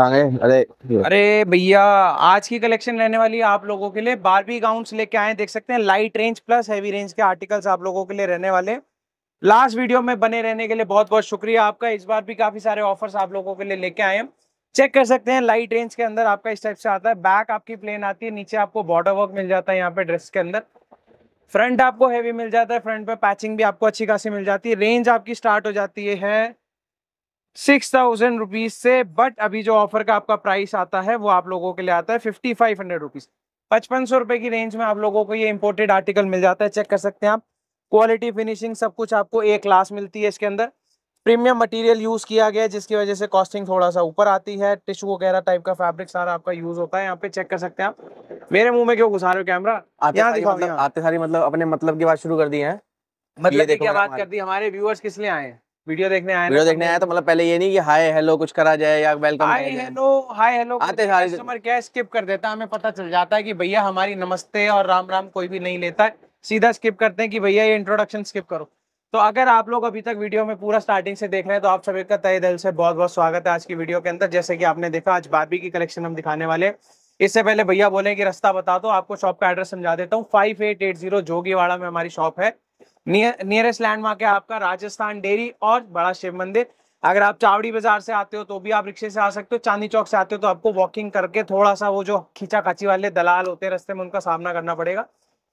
अरे अरे भैया आज की कलेक्शन रहने वाली है आप लोगों के लिए बारबी गाउंस लेके आए देख सकते हैं light range plus heavy range के आर्टिकल्स आप लोगों के लिए रहने वाले लास्ट वीडियो में बने रहने के लिए बहुत बहुत शुक्रिया आपका इस बार भी काफी सारे ऑफर्स आप लोगों के लिए लेके आए हैं चेक कर सकते हैं लाइट रेंज के अंदर आपका इस टाइप से आता है बैक आपकी प्लेन आती है नीचे आपको बॉर्डर वर्क मिल जाता है यहाँ पे ड्रेस के अंदर फ्रंट आपको हैवी मिल जाता है फ्रंट पे पैचिंग भी आपको अच्छी खासी मिल जाती है रेंज आपकी स्टार्ट हो जाती है सिक्स थाउजेंड रुपीज से बट अभी जो ऑफर का आपका प्राइस आता है वो आप लोगों के लिए आता है फिफ्टी फाइव हंड्रेड रुपीज पचपन सौ रुपए की रेंज में आप लोगों को ये इम्पोर्टेड आर्टिकल मिल जाता है चेक कर सकते हैं आप क्वालिटी फिनिशिंग सब कुछ आपको ए क्लास मिलती है इसके अंदर प्रीमियम मटेरियल यूज किया गया है जिसकी वजह से कॉस्टिंग थोड़ा सा ऊपर आती है टिश्यू वगैरह टाइप का फैब्रिक सारा आपका यूज होता है यहाँ पे चेक कर सकते हैं आप मेरे मुंह में क्यों घुसा रहे हो कैमरा यहाँ मतलब, आते सारी मतलब अपने मतलब की बात शुरू कर दी है मतलब क्या बात कर दी हमारे व्यूअर्स किस लिए आए हैं वीडियो देखने आया वीडियो तो देखने आया तो मतलब पहले ये नहीं कि हाय हेलो कुछ करा जाए या welcome hi hello hi hello आते सारे कस्टमर क्या स्किप कर देता है हमें पता चल जाता है कि भैया हमारी नमस्ते और राम राम कोई भी नहीं लेता है सीधा स्किप करते हैं कि भैया ये इंट्रोडक्शन स्किप करो तो अगर आप लोग अभी तक वीडियो में पूरा स्टार्टिंग से देख रहे हैं तो आप सभी का तय दिल से बहुत बहुत स्वागत है आज की वीडियो के अंदर जैसे कि आपने देखा आज बारबी की कलेक्शन हम दिखाने वाले इससे पहले भैया बोले कि रास्ता बता दो आपको शॉप का एड्रेस समझा देता हूँ five eight eight zero Jogiwada में हमारी शॉप है नियरेस्ट लैंडमार्क है आपका राजस्थान डेयरी और बड़ा शिव मंदिर अगर आप चावड़ी बाजार से आते हो तो भी आप रिक्शे से आ सकते हो चांदी चौक से आते हो तो आपको वॉकिंग करके थोड़ा सा वो जो खींचा खाची वाले दलाल होते हैं रस्ते में उनका सामना करना पड़ेगा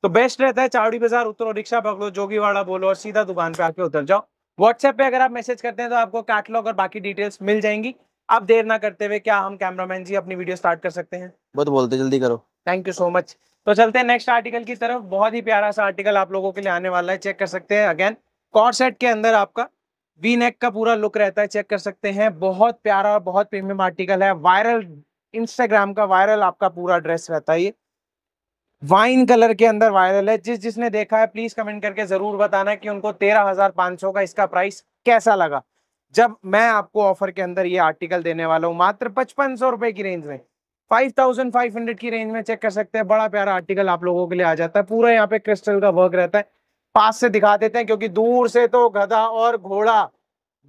तो बेस्ट रहता है चावड़ी बाजार उतरो रिक्शा पकड़ो जोगीवाड़ा बोलो और सीधा दुकान पे आके उतर जाओ व्हाट्सएप पे अगर आप मैसेज करते हैं तो आपको कैटलॉग और बाकी डिटेल्स मिल जाएंगी आप देर ना करते हुए क्या हम कैमरामैन जी अपनी वीडियो स्टार्ट कर सकते हैं बहुत बोलते जल्दी करो थैंक यू सो मच तो चलते हैं नेक्स्ट आर्टिकल की तरफ बहुत ही प्यारा सा आर्टिकल आप लोगों के लिए आने वाला है चेक कर सकते हैं अगेन कॉर्सेट के अंदर आपका वी नेक का पूरा लुक रहता है चेक कर सकते हैं बहुत प्यारा और बहुत प्रीमियम आर्टिकल है वायरल इंस्टाग्राम का वायरल आपका पूरा ड्रेस रहता है ये वाइन कलर के अंदर वायरल है जिस जिसने देखा है प्लीज कमेंट करके जरूर बताना कि उनको तेरह हजार पांच सौ का इसका प्राइस कैसा लगा जब मैं आपको ऑफर के अंदर ये आर्टिकल देने वाला हूँ मात्र पचपन सौ रुपए की रेंज में 5500 की रेंज में चेक कर सकते हैं बड़ा प्यारा आर्टिकल आप लोगों के लिए आ जाता है पूरा यहाँ पे क्रिस्टल का वर्क रहता है पास से दिखा देते हैं क्योंकि दूर से तो गधा और घोड़ा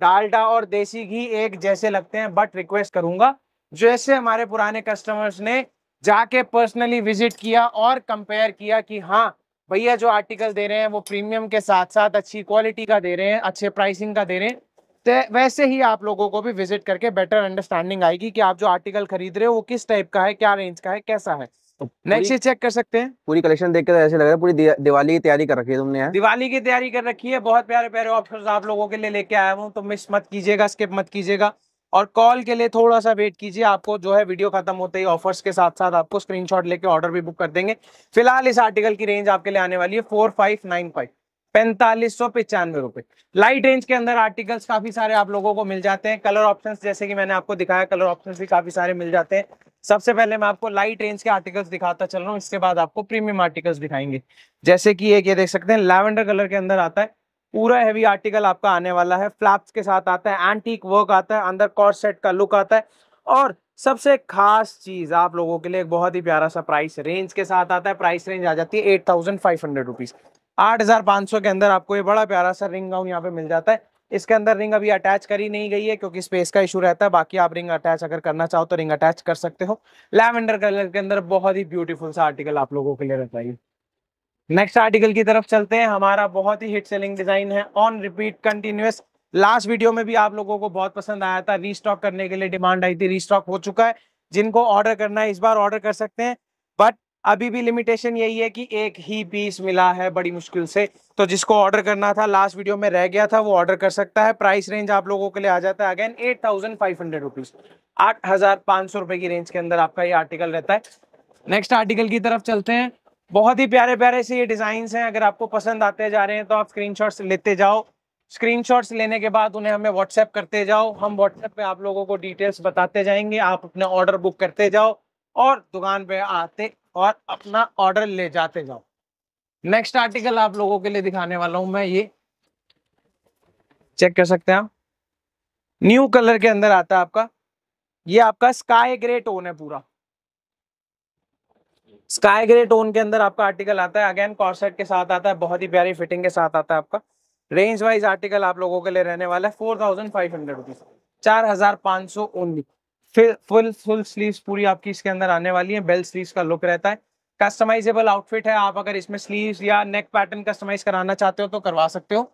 डालडा और देसी घी एक जैसे लगते हैं बट रिक्वेस्ट करूंगा जैसे हमारे पुराने कस्टमर्स ने जाके पर्सनली विजिट किया और कंपेयर किया कि हाँ भैया जो आर्टिकल दे रहे हैं वो प्रीमियम के साथ साथ अच्छी क्वालिटी का दे रहे हैं अच्छे प्राइसिंग का दे रहे हैं वैसे ही आप लोगों को भी विजिट करके बेटर अंडरस्टैंडिंग आएगी कि आप जो आर्टिकल खरीद रहे हो वो किस टाइप का है क्या रेंज का है कैसा है नेक्स्ट तो ये चेक कर सकते हैं पूरी कलेक्शन देख के तो ऐसे लग रहा है पूरी दिवाली की तैयारी कर रखी है तुमने दिवाली की तैयारी कर रखी है बहुत प्यारे प्यारे ऑप्शन आप लोगों के लिए लेके आया हूँ तो मिस मत कीजिएगा स्किप मत कीजिएगा और कॉल के लिए थोड़ा सा वेट कीजिए आपको जो है वीडियो खत्म होते ही ऑफर्स के साथ साथ आपको स्क्रीनशॉट लेके ऑर्डर भी बुक कर देंगे फिलहाल इस आर्टिकल की रेंज आपके लिए आने वाली है फोर फाइव नाइन फाइव पैंतालीस सौ पचानवे रुपए लाइट रेंज के अंदर आर्टिकल्स काफी सारे आप लोगों को मिल जाते हैं कलर ऑप्शंस जैसे कि मैंने आपको दिखाया कलर ऑप्शंस भी काफी सारे मिल जाते हैं सबसे पहले मैं आपको लाइट रेंज के आर्टिकल्स दिखाता चल रहा हूँ इसके बाद आपको प्रीमियम आर्टिकल्स दिखाएंगे जैसे कि एक ये देख सकते हैं लैवेंडर कलर के अंदर आता है पूरा हैवी आर्टिकल आपका आने वाला है फ्लैप्स के साथ आता है एंटीक वर्क आता है अंदर कॉर्सेट का लुक आता है और सबसे खास चीज आप लोगों के लिए एक बहुत ही प्यारा सा प्राइस रेंज के साथ आता है प्राइस रेंज आ जाती है eight thousand five hundred rupees आठ हजार पांच सौ के अंदर आपको ये बड़ा प्यारा सा रिंग गाउन यहाँ पे मिल जाता है इसके अंदर रिंग अभी अटैच करी नहीं गई है क्योंकि स्पेस का इशू रहता है बाकी आप रिंग अटैच अगर करना चाहो तो रिंग अटैच कर सकते हो लैवेंडर कलर के अंदर बहुत ही ब्यूटीफुल सा आर्टिकल आप लोगों के लिए रहता है नेक्स्ट आर्टिकल की तरफ चलते हैं हमारा बहुत ही हिट सेलिंग डिजाइन है on repeat continuous last video में भी आप लोगों को बहुत पसंद आया था रीस्टॉक करने के लिए डिमांड आई थी रीस्टॉक हो चुका है जिनको ऑर्डर करना है इस बार ऑर्डर कर सकते हैं अभी भी लिमिटेशन यही है कि एक ही पीस मिला है बड़ी मुश्किल से तो जिसको ऑर्डर करना था लास्ट वीडियो में रह गया था वो ऑर्डर कर सकता है प्राइस रेंज आप लोगों के लिए आ जाता है again eight thousand five hundred rupees आठ हजार पांच सौ रुपए की रेंज के अंदर आपका ये आर्टिकल रहता है नेक्स्ट आर्टिकल की तरफ चलते हैं बहुत ही प्यारे प्यारे से ये डिजाइन है अगर आपको पसंद आते जा रहे हैं तो आप स्क्रीन लेते जाओ स्क्रीन लेने के बाद उन्हें हमें व्हाट्सएप करते जाओ हम व्हाट्सएप पे आप लोगों को डिटेल्स बताते जाएंगे आप अपना ऑर्डर बुक करते जाओ और दुकान पे आते और अपना ऑर्डर ले जाते जाओ नेक्स्ट आर्टिकल आप लोगों के लिए दिखाने वाला हूं मैं ये चेक कर सकते हैं आप न्यू कलर के अंदर आता है आपका ये आपका स्काई ग्रे टोन है पूरा स्काई ग्रे टोन के अंदर आपका आर्टिकल आता है अगेन कॉर्सेट के साथ आता है बहुत ही प्यारी फिटिंग के साथ आता है आपका रेंज वाइज आर्टिकल आप लोगों के लिए रहने वाला है four thousand five hundred rupees चार हजार पांच सौ ओनली फिर फुल फुल स्लीव्स पूरी आपकी इसके अंदर आने वाली है बेल स्लीव्स का लुक रहता है कस्टमाइजेबल आउटफिट है आप अगर इसमें स्लीव्स या नेक पैटर्न कस्टमाइज कराना चाहते हो तो करवा सकते हो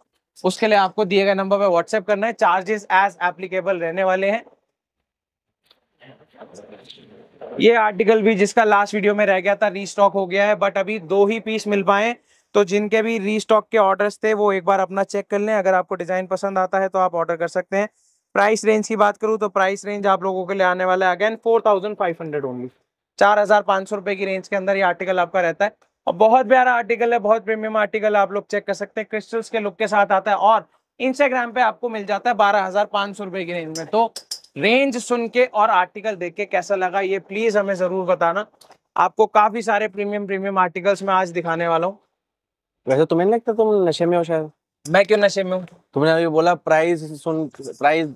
उसके लिए आपको दिए गए नंबर पर व्हाट्सएप करना है चार्जेस एज एप्लीकेबल रहने वाले हैं ये आर्टिकल भी जिसका लास्ट वीडियो में रह गया था रीस्टॉक हो गया है बट अभी दो ही पीस मिल पाए तो जिनके भी रीस्टॉक के ऑर्डर्स थे वो एक बार अपना चेक कर लें अगर आपको डिज़ाइन पसंद आता है तो आप ऑर्डर कर सकते हैं प्राइस रेंज की बात करूँ तो प्राइस रेंज आप लोगों के लिए आने वाला है again four thousand five hundred only चार हज़ार पाँच सौ रुपये की रेंज के अंदर ये आर्टिकल आपका रहता है और बहुत प्यारा आर्टिकल है बहुत प्रीमियम आर्टिकल आप लोग चेक कर सकते हैं क्रिस्टल्स के लुक के साथ आता है और इंस्टाग्राम पे आपको मिल जाता है बारह हजार पाँच सौ रुपए की रेंज में तो रेंज सुन के और आर्टिकल देख के कैसा लगा ये प्लीज हमें जरूर बताना आपको काफी सारे प्रीमियम प्रीमियम आर्टिकल्स में आज दिखाने वाला हूँ वैसे तुम्हें नहीं लगता तुम नशे में हो शायद मैं क्यों नशे में हूँ तुमने अभी बोला प्राइस सुन प्राइस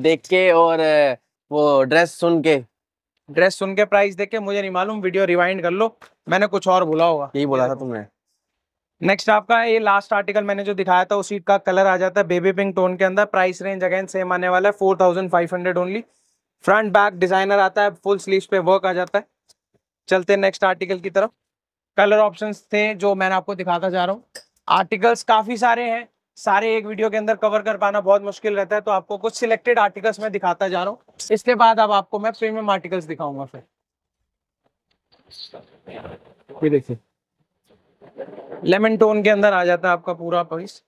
देख के और वो ड्रेस सुन के ड्रेस सुन के प्राइस देख के मुझे नहीं मालूम वीडियो रिवाइंड कर लो मैंने कुछ और बोला होगा यही बोला था तुमने नेक्स्ट आपका ये लास्ट आर्टिकल मैंने जो दिखाया था उसी का कलर आ जाता है बेबी पिंक टोन के अंदर प्राइस रेंज अगेन सेम आने वाला है four thousand five hundred only front back designer आता है फुल स्लीव पे वर्क आ जाता है चलते नेक्स्ट आर्टिकल की तरफ कलर ऑप्शंस थे जो मैंने आपको दिखाता जा रहा हूँ आर्टिकल्स काफी सारे हैं सारे एक वीडियो के अंदर कवर कर पाना बहुत मुश्किल रहता है तो आपको कुछ सिलेक्टेड आर्टिकल्स में दिखाता जा रहा हूँ इसके बाद अब आपको मैं प्रीमियम आर्टिकल्स दिखाऊंगा फिर देखिए लेमन टोन के अंदर आ जाता है आपका पूरा पीस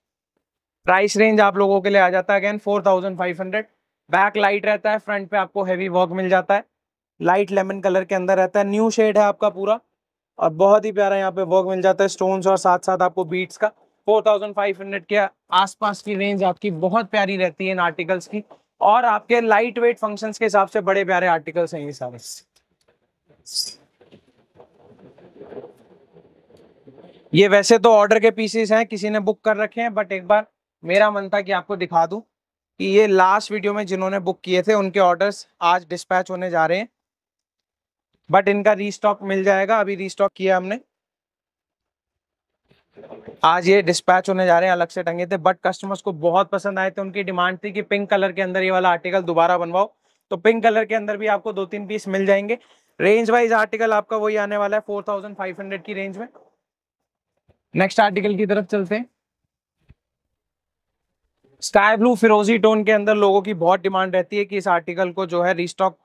प्राइस रेंज आप लोगों के लिए आ जाता है again four thousand five hundred back light रहता है फ्रंट पे आपको हैवी वर्क मिल जाता है लाइट लेमन कलर के अंदर रहता है न्यू शेड है आपका पूरा और बहुत ही प्यारा यहाँ पे वर्क मिल जाता है स्टोन्स और साथ साथ आपको बीट्स का 4500 के आसपास की रेंज आपकी बहुत प्यारी रहती है इन आर्टिकल्स की और आपके लाइट वेट फंक्शन के हिसाब से बड़े प्यारे आर्टिकल्स हैं ये सारे ये वैसे तो ऑर्डर के पीसेस हैं किसी ने बुक कर रखे हैं बट एक बार मेरा मन था कि आपको दिखा दूं कि ये लास्ट वीडियो में जिन्होंने बुक किए थे उनके ऑर्डर्स आज डिस्पैच होने जा रहे हैं बट इनका रीस्टॉक मिल जाएगा अभी रीस्टॉक किया हमने आज ये डिस्पैच होने जा रहे हैं अलग से टंगे थे बट कस्टमर्स को बहुत पसंद आए थे उनकी डिमांड थी कि पिंक कलर के अंदर ये वाला आर्टिकल दोबारा बनवाओ तो पिंक कलर के अंदर भी आपको दो तीन पीस मिल जाएंगे रेंज वाइज आर्टिकल आपका वही आने वाला है फोर थाउजेंड फाइव हंड्रेड की रेंज में नेक्स्ट आर्टिकल की तरफ चलते हैं स्काई ब्लू फिरोजी टोन के अंदर लोगों की बहुत डिमांड रहती है कि इस आर्टिकल को जो है रिस्टॉक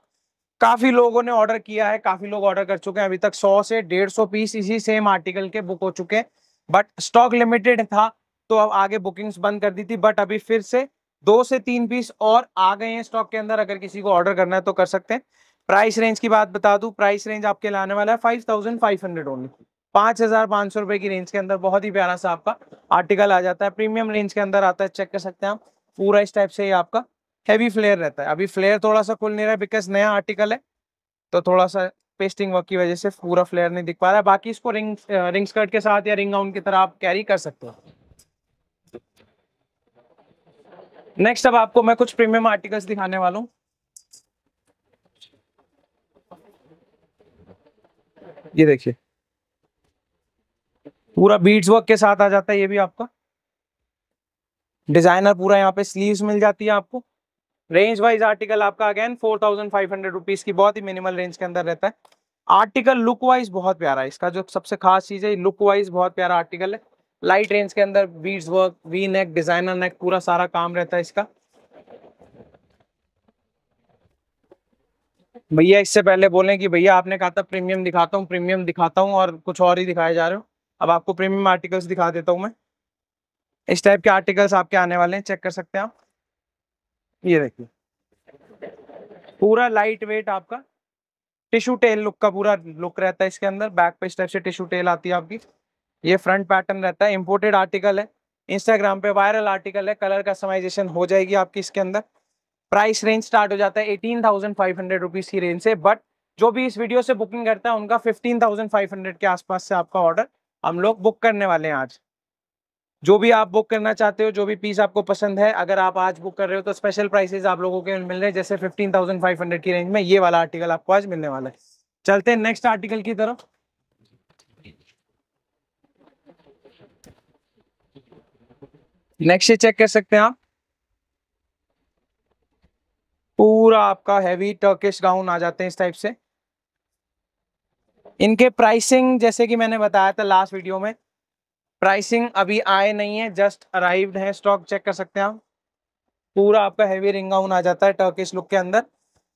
काफी लोगों ने ऑर्डर किया है काफी लोग ऑर्डर कर चुके हैं अभी तक सौ से डेढ़ सौ पीस इसी सेम आर्टिकल के बुक हो चुके हैं बट स्टॉक लिमिटेड था तो अब आगे बुकिंग्स बंद कर दी थी बट अभी फिर से दो से तीन पीस और आ गए हैं स्टॉक के अंदर अगर किसी को ऑर्डर करना है तो कर सकते हैं प्राइस रेंज की बात बता दूं प्राइस रेंज आपके लाने वाला है five thousand five hundred only पाँच हज़ार पाँच सौ रुपए की रेंज के अंदर बहुत ही प्यारा सा आपका आर्टिकल आ जाता है प्रीमियम रेंज के अंदर आता है चेक कर सकते हैं आप पूरा इस टाइप से ही आपका हैवी फ्लेयर रहता है अभी फ्लेयर थोड़ा सा खुल नहीं रहा है बिकॉज नया आर्टिकल है तो थोड़ा सा पेस्टिंग वर्क की वजह से पूरा फ्लेयर नहीं दिख पा रहा है बाकी इसको रिंग रिंग स्कर्ट के साथ या रिंग गाउन की तरह आप कैरी कर सकते हो नेक्स्ट अब आपको मैं कुछ प्रीमियम आर्टिकल्स दिखाने वाला हूँ ये देखिए पूरा बीट्स वर्क के साथ आ जाता है ये भी आपका डिजाइनर पूरा यहाँ पे स्लीव्स मिल जाती है आपको रेंज वाइज आर्टिकल आपका again four thousand five hundred rupees की बहुत ही मिनिमल रेंज के अंदर रहता है आर्टिकल लुक वाइज बहुत प्यारा है इसका जो सबसे खास चीज है लुक वाइज बहुत प्यारा आर्टिकल है लाइट रेंज के अंदर beads work V neck designer neck पूरा सारा काम रहता है इसका भैया इससे पहले बोले कि भैया आपने कहा था प्रीमियम दिखाता हूँ प्रीमियम दिखाता हूँ और कुछ और ही दिखाए जा रहे हो अब आपको प्रीमियम आर्टिकल्स दिखा देता हूँ मैं इस टाइप के आर्टिकल्स आपके आने वाले हैं चेक कर सकते हैं आप ये देखिए पूरा लाइट वेट आपका टिश्यू टेल लुक का पूरा लुक रहता है इसके अंदर बैक पे इस टाइप से टिश्यू टेल आती है आपकी ये फ्रंट पैटर्न रहता है इम्पोर्टेड आर्टिकल है इंस्टाग्राम पे वायरल आर्टिकल है कलर कस्टमाइजेशन हो जाएगी आपकी इसके अंदर प्राइस रेंज स्टार्ट हो जाता है eighteen thousand five hundred rupees की रेंज से बट जो भी इस वीडियो से बुकिंग करता है उनका फिफ्टीन थाउजेंड फाइव हंड्रेड के आसपास से आपका ऑर्डर हम लोग बुक करने वाले हैं आज जो भी आप बुक करना चाहते हो जो भी पीस आपको पसंद है अगर आप आज बुक कर रहे हो तो स्पेशल प्राइसेस आप लोगों के मिल रहे हैं जैसे 15,500 की रेंज में ये वाला आर्टिकल आपको आज मिलने वाला है चलते हैं नेक्स्ट आर्टिकल की तरफ नेक्स्ट ये चेक कर सकते हैं आप पूरा आपका हैवी टर्किश गाउन आ जाते हैं इस टाइप से इनके प्राइसिंग जैसे कि मैंने बताया था लास्ट वीडियो में प्राइसिंग अभी आए नहीं है जस्ट अराइव्ड है स्टॉक चेक कर सकते हैं आप पूरा आपका हैवी रिंग आउन आ जाता है टर्किश लुक के अंदर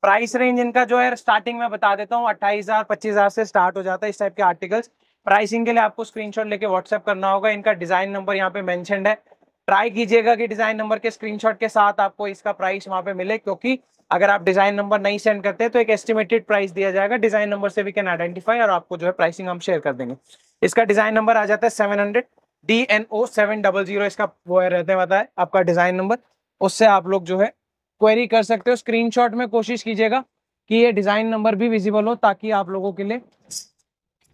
प्राइस रेंज इनका जो है स्टार्टिंग में बता देता हूँ अट्ठाईस हजार पच्चीस हजार से स्टार्ट हो जाता है इस टाइप के आर्टिकल्स प्राइसिंग के लिए आपको स्क्रीनशॉट लेके व्हाट्सएप करना होगा इनका डिजाइन नंबर यहाँ पे मैंशन है ट्राई कीजिएगा कि डिजाइन नंबर के स्क्रीनशॉट के साथ आपको इसका प्राइस वहाँ पे मिले क्योंकि अगर आप डिजाइन नंबर नहीं सेंड करते तो एक एस्टिमेटेड प्राइस दिया जाएगा डिजाइन नंबर से वी कैन आइडेंटिफाई और आपको जो है प्राइसिंग हम शेयर कर देंगे इसका डिजाइन नंबर आ जाता है seven hundred D N O seven double zero इसका वो है रहते हैं है आपका डिजाइन नंबर उससे आप लोग जो है क्वेरी कर सकते हो शॉट में कोशिश कीजिएगा कि ये डिजाइन नंबर भी विजिबल हो ताकि आप लोगों के लिए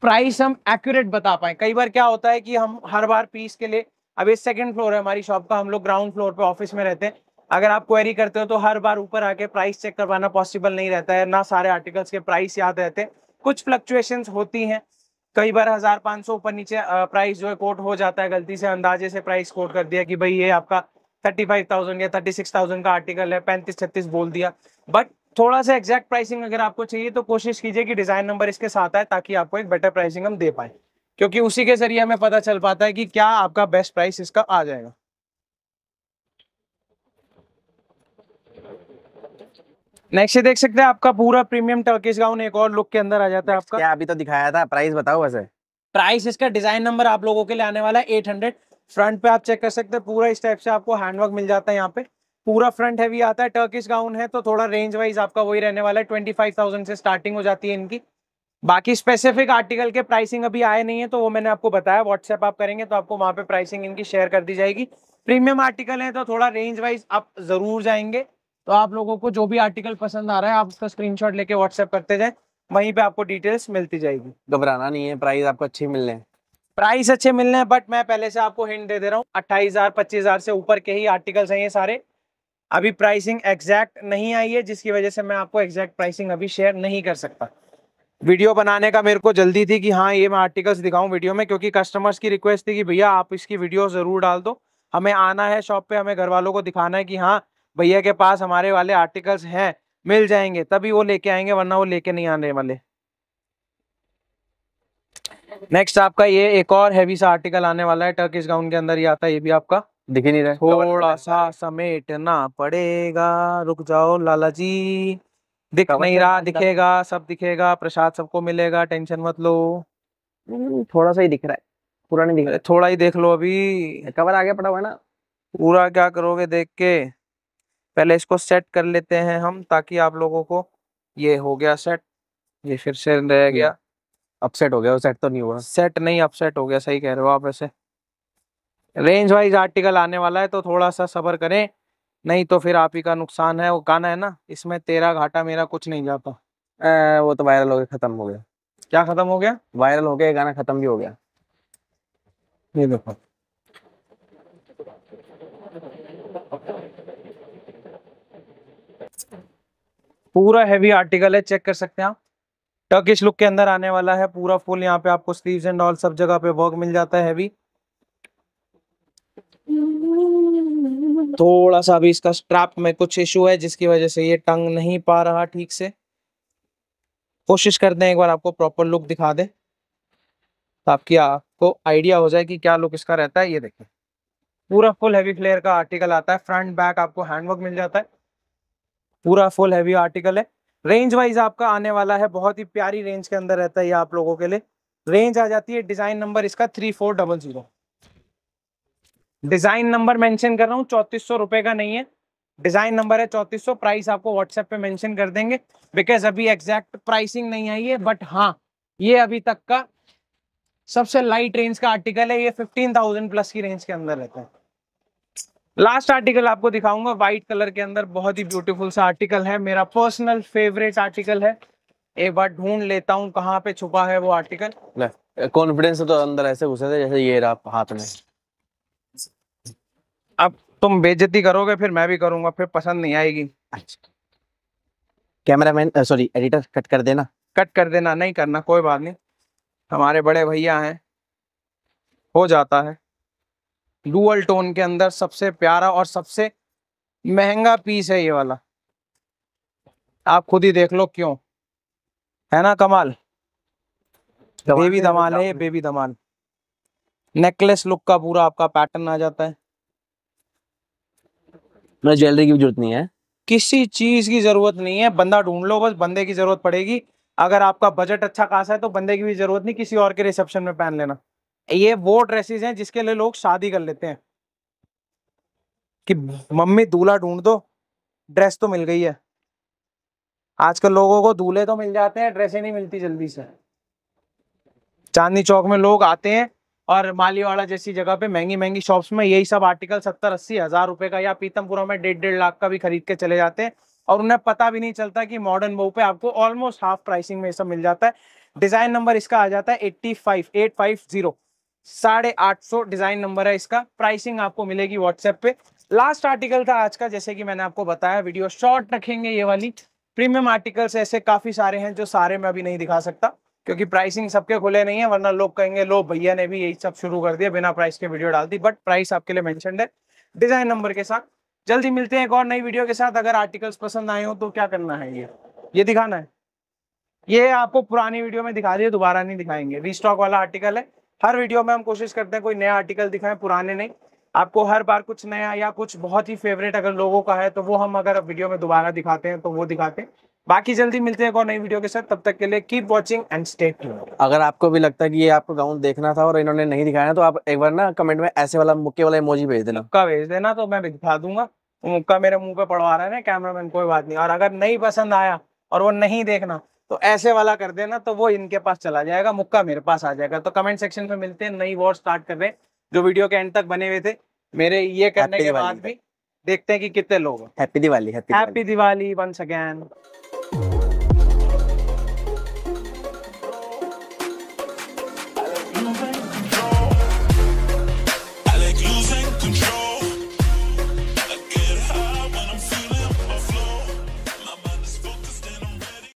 प्राइस हम एक्यूरेट बता पाए कई बार क्या होता है कि हम हर बार पीस के लिए अब ये सेकंड फ्लोर है हमारी शॉप का हम लोग ग्राउंड फ्लोर पे ऑफिस में रहते हैं अगर आप क्वेरी करते हो तो हर बार ऊपर आके प्राइस चेक करवाना पॉसिबल नहीं रहता है ना सारे आर्टिकल्स के प्राइस याद रहते हैं कुछ फ्लक्चुएशंस होती हैं कई बार हजार पाँच सौ ऊपर नीचे प्राइस जो है कोट हो जाता है गलती से अंदाजे से प्राइस कोट कर दिया कि भाई ये आपका थर्टी फाइव थाउजेंड या थर्टी सिक्स थाउजेंड का आर्टिकल है पैंतीस छत्तीस बोल दिया बट थोड़ा सा एग्जैक्ट प्राइसिंग अगर आपको चाहिए तो कोशिश कीजिए कि डिजाइन नंबर इसके साथ आए ताकि आपको एक बेटर प्राइसिंग हम दे पाए क्योंकि उसी के जरिए हमें पता चल पाता है कि क्या आपका बेस्ट प्राइस इसका आ जाएगा नेक्स्ट ये देख सकते हैं आपका पूरा प्रीमियम टर्किश गाउन एक और लुक के अंदर आ जाता है आपका क्या अभी तो दिखाया था प्राइस बताओ वैसे प्राइस इसका डिजाइन नंबर आप लोगों के लिए आने वाला है एट हंड्रेड फ्रंट पे आप चेक कर सकते हैं पूरा इस टाइप से आपको हैंडवर्क मिल जाता है यहाँ पे पूरा फ्रंट हैवी आता है टर्किश गाउन है तो थोड़ा रेंज वाइज आपका वही रहने वाला है ट्वेंटी फाइव थाउजेंड से स्टार्टिंग हो जाती है इनकी बाकी स्पेसिफिक आर्टिकल के प्राइसिंग अभी आए नहीं है तो वो मैंने आपको बताया व्हाट्सएप आप करेंगे तो आपको वहाँ पे प्राइसिंग इनकी शेयर कर दी जाएगी प्रीमियम आर्टिकल है तो थोड़ा रेंज वाइज आप जरूर जाएंगे तो आप लोगों को जो भी आर्टिकल पसंद आ रहा है आप उसका स्क्रीनशॉट लेके व्हाट्सएप करते जाए वहीं पे आपको डिटेल्स मिलती जाएगी घबराना नहीं है प्राइस आपको अच्छे मिलने हैं प्राइस अच्छे मिलने हैं बट मैं पहले से आपको हिंट दे दे रहा हूँ अट्ठाईस हजार पच्चीस हजार से ऊपर के ही आर्टिकल्स हैं ये सारे अभी प्राइसिंग एग्जैक्ट नहीं आई है जिसकी वजह से मैं आपको एग्जैक्ट प्राइसिंग अभी शेयर नहीं कर सकता वीडियो बनाने का मेरे को जल्दी थी कि हाँ ये मैं आर्टिकल्स दिखाऊं वीडियो में क्योंकि कस्टमर्स की रिक्वेस्ट थी कि भैया आप इसकी वीडियो ज़रूर डाल दो हमें आना है शॉप पे हमें घर वालों को दिखाना है कि हाँ भैया के पास हमारे वाले आर्टिकल्स हैं मिल जाएंगे तभी वो लेके आएंगे वरना वो लेके नहीं आने वाले नेक्स्ट आपका ये एक और हैवी सा आर्टिकल आने वाला है टर्किश गाउन के अंदर ही आता है ये भी आपका दिख ही नहीं रहा थोड़ा सा समेटना पड़ेगा रुक जाओ लाला जी दिख नहीं रहा दिखेगा सब दिखेगा प्रसाद सबको मिलेगा टेंशन मत लो थोड़ा सा ही दिख रहा है पूरा नहीं दिख रहा थोड़ा ही देख लो अभी कवर आगे पड़ा हुआ ना पूरा क्या करोगे देख के पहले इसको सेट कर लेते हैं हम ताकि आप लोगों को ये हो गया सेट ये फिर से रह गया अपसेट हो गया सेट तो नहीं हुआ सेट नहीं अपसेट हो गया सही कह रहे हो आप ऐसे रेंज वाइज आर्टिकल आने वाला है तो थोड़ा सा सबर करें नहीं तो फिर आप ही का नुकसान है वो गाना है ना इसमें तेरा घाटा मेरा कुछ नहीं जाता आ, वो तो वायरल हो गया खत्म हो गया क्या खत्म हो गया वायरल हो गया गाना खत्म भी हो गया ये देखो पूरा हैवी आर्टिकल है चेक कर सकते हैं आप टर्किश लुक के अंदर आने वाला है पूरा फुल यहाँ पे आपको स्लीव्स एंड ऑल सब जगह पे वर्क मिल जाता है थोड़ा सा अभी इसका स्ट्रैप में कुछ इशू है जिसकी वजह से ये टंग नहीं पा रहा ठीक से कोशिश करते हैं एक बार आपको प्रॉपर लुक दिखा दे आपकी आपको आइडिया हो जाए कि क्या लुक इसका रहता है ये देखिए पूरा फुल हैवी फ्लेयर का आर्टिकल आता है फ्रंट बैक आपको हैंडवर्क मिल जाता है पूरा फुल हैवी आर्टिकल है रेंज वाइज आपका आने वाला है बहुत ही प्यारी रेंज के अंदर रहता है ये आप लोगों के लिए रेंज आ जाती है डिजाइन नंबर इसका three four double zero design number mention कर रहा हूँ चौतीस सौ रुपए का नहीं है डिजाइन नंबर है चौतीस सौ प्राइस आपको व्हाट्सएप पे मेंशन कर देंगे बिकॉज अभी एग्जैक्ट प्राइसिंग नहीं आई है बट हाँ ये अभी तक का सबसे लाइट रेंज का आर्टिकल है ये फिफ्टीन थाउजेंड प्लस की रेंज के अंदर रहता है लास्ट आर्टिकल आपको दिखाऊंगा व्हाइट कलर के अंदर बहुत ही ब्यूटीफुल सा आर्टिकल है मेरा पर्सनल फेवरेट आर्टिकल है एक बार ढूंढ लेता हूँ कहाँ पे छुपा है वो आर्टिकल कॉन्फिडेंस तो अंदर ऐसे घुसे थे जैसे ये रहा हाथ में अब तुम बेजती करोगे फिर मैं भी करूंगा फिर पसंद नहीं आएगी अच्छा कैमरामैन सॉरी एडिटर कट कर देना कट कर देना नहीं करना कोई बात नहीं हमारे बड़े भैया हैं हो जाता है डुअल टोन के अंदर सबसे प्यारा और सबसे महंगा पीस है ये वाला आप खुद ही देख लो क्यों है ना कमाल बेबी धमाल है बेबी धमाल नेकलेस लुक का पूरा आपका पैटर्न आ जाता है मैं ज्वेलरी की जरूरत नहीं है किसी चीज की जरूरत नहीं है बंदा ढूंढ लो बस बंदे की जरूरत पड़ेगी अगर आपका बजट अच्छा खासा है तो बंदे की भी जरूरत नहीं किसी और के रिसेप्शन में पहन लेना ये वो ड्रेसेस हैं जिसके लिए लोग शादी कर लेते हैं कि मम्मी दूल्हा ढूंढ दो ड्रेस तो मिल गई है आजकल लोगों को दूल्हे तो मिल जाते हैं ड्रेसें नहीं मिलती जल्दी से चांदनी चौक में लोग आते हैं और मालीवाड़ा जैसी जगह पे महंगी महंगी शॉप्स में यही सब आर्टिकल सत्तर अस्सी हजार रुपए का या पीतमपुरा में डेढ़ डेढ़ लाख का भी खरीद के चले जाते हैं और उन्हें पता भी नहीं चलता कि मॉडर्न वो पे आपको ऑलमोस्ट हाफ प्राइसिंग में सब मिल जाता है डिजाइन नंबर इसका आ जाता है eighty five eight five zero साढ़े आठ सौ डिजाइन नंबर है इसका प्राइसिंग आपको मिलेगी व्हाट्सएप पे लास्ट आर्टिकल था आज का जैसे कि मैंने आपको बताया वीडियो शॉर्ट रखेंगे ये वाली प्रीमियम आर्टिकल्स ऐसे काफी सारे हैं जो सारे मैं अभी नहीं दिखा सकता क्योंकि प्राइसिंग सबके खुले नहीं है वरना लोग कहेंगे लो भैया ने भी यही सब शुरू कर दिया बिना प्राइस के वीडियो डाल दी बट प्राइस आपके लिए मैंशन है डिजाइन नंबर के साथ जल्दी मिलते हैं एक और नई वीडियो के साथ अगर आर्टिकल्स पसंद आए हो तो क्या करना है ये ये दिखाना है ये आपको पुरानी वीडियो में दिखा दिए दोबारा नहीं दिखाएंगे रिस्टॉक वाला आर्टिकल है हर वीडियो में हम कोशिश करते हैं कोई नया आर्टिकल दिखाएं पुराने नहीं आपको हर बार कुछ नया या कुछ बहुत ही फेवरेट अगर लोगों का है तो वो हम अगर वीडियो में दोबारा दिखाते हैं तो वो दिखाते हैं बाकी जल्दी मिलते हैं एक और नई वीडियो के साथ तब तक के लिए कीप वाचिंग एंड स्टे अगर आपको भी लगता है कि ये आपको गाउन देखना था और इन्होंने नहीं दिखाया तो आप एक बार ना कमेंट में ऐसे वाला मुक्के वाला इमोजी भेज देना मुक्का भेज देना तो मैं दिखा दूंगा मुक्का मेरे मुंह पे पड़वा रहा है ना कैमरा कोई बात नहीं और अगर नहीं पसंद आया और वो नहीं देखना तो ऐसे वाला कर देना तो वो इनके पास चला जाएगा मुक्का मेरे पास आ जाएगा तो कमेंट सेक्शन में मिलते हैं नई वॉर स्टार्ट कर रहे हैं जो वीडियो के एंड तक बने हुए थे मेरे ये करने के बाद भी देखते हैं कि कितने लोग happy Diwali happy Diwali once again